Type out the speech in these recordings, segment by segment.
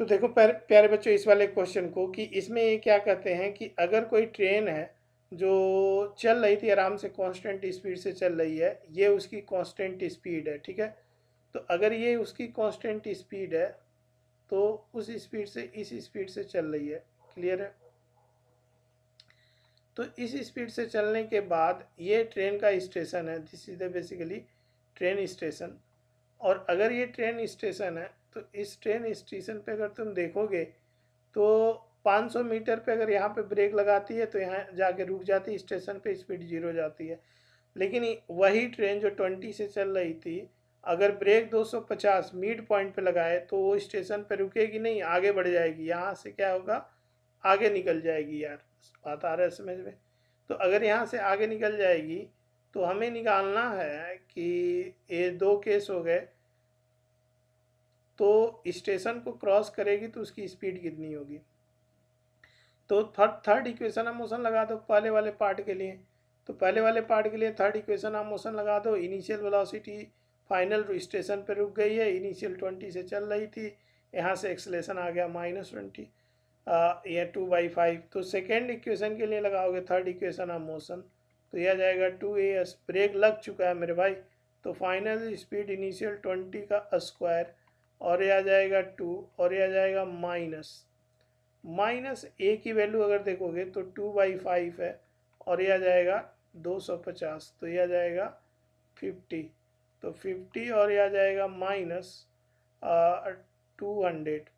तो देखो प्यारे बच्चों इस वाले क्वेश्चन को कि इसमें ये क्या कहते हैं कि अगर कोई ट्रेन है जो चल रही थी आराम से कांस्टेंट स्पीड से चल रही है ये उसकी कांस्टेंट स्पीड है ठीक है तो अगर ये उसकी कांस्टेंट स्पीड है तो उस स्पीड से इस स्पीड से चल रही है क्लियर है तो इस स्पीड से चलने के बाद ये ट्रेन का स्टेशन है this is the basically train station और अगर ये ट्रेन स्टेशन है तो इस ट्रेन स्टेशन पे अगर तुम देखोगे तो 500 मीटर पे अगर यहाँ पे ब्रेक लगाती है तो यहाँ जाके रुक जाती है स्टेशन पे स्पीड जीरो जाती है लेकिन वही ट्रेन जो 20 से चल रही थी अगर ब्रेक 250 मीड पॉइंट पे लगाए तो वो स्टेशन पे रुकेगी नहीं आगे बढ़ जाएगी यहाँ से क्या होगा आगे निकल जाएगी यार बात आ रहा है समझ में तो अगर यहाँ से आगे निकल जाएगी तो हमें निकालना है कि ये दो केस हो गए तो स्टेशन को क्रॉस करेगी तो उसकी स्पीड कितनी होगी तो third third equation of motion लगा दो पहले वाले पार्ट के लिए तो पहले वाले पार्ट के लिए थर्ड इक्वेशन ऑफ मोशन लगा दो इनिशियल वेलोसिटी फाइनल स्टेशन पर रुक गई है इनिशियल ट्वेंटी से चल रही थी यहाँ से एक्सलेशन आ गया माइनस ट्वेंटी या टू बाई फाइव तो सेकेंड इक्वेशन के लिए लगाओगे थर्ड इक्वेशन ऑफ मोशन तो यह जाएगा टू ए एस ब्रेक लग चुका है मेरे भाई तो फाइनल स्पीड इनिशियल ट्वेंटी का स्क्वायर और ये आ जाएगा टू और ये आ जाएगा माइनस माइनस ए की वैल्यू अगर देखोगे तो टू बाई फाइव है और ये आ जाएगा दो सौ पचास तो ये आ जाएगा फिफ्टी तो फिफ्टी और ये आ जाएगा माइनस टू हंड्रेड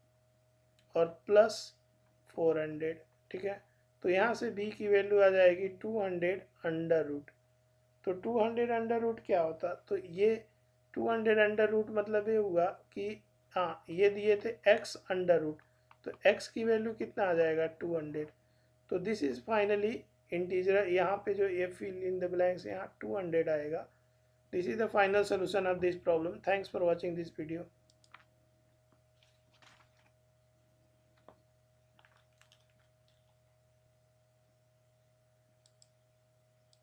और प्लस फोर हंड्रेड ठीक है तो यहाँ से बी की वैल्यू आ जाएगी टू हंड्रेड अंडर रूट तो टू हंड्रेड अंडर रूट क्या होता तो ये टू हंड्रेड अंडर रूट मतलब ये हुआ कि हाँ ये दिए थे एक्स अंडर रूट तो एक्स की वैल्यू कितना आ जाएगा टू हंड्रेड तो दिस इज़ फाइनली इंटीजर यहाँ पे जो ये फील इन द ब्लैंक्स यहाँ टू हंड्रेड आएगा this is the final solution of this problem thanks for watching this video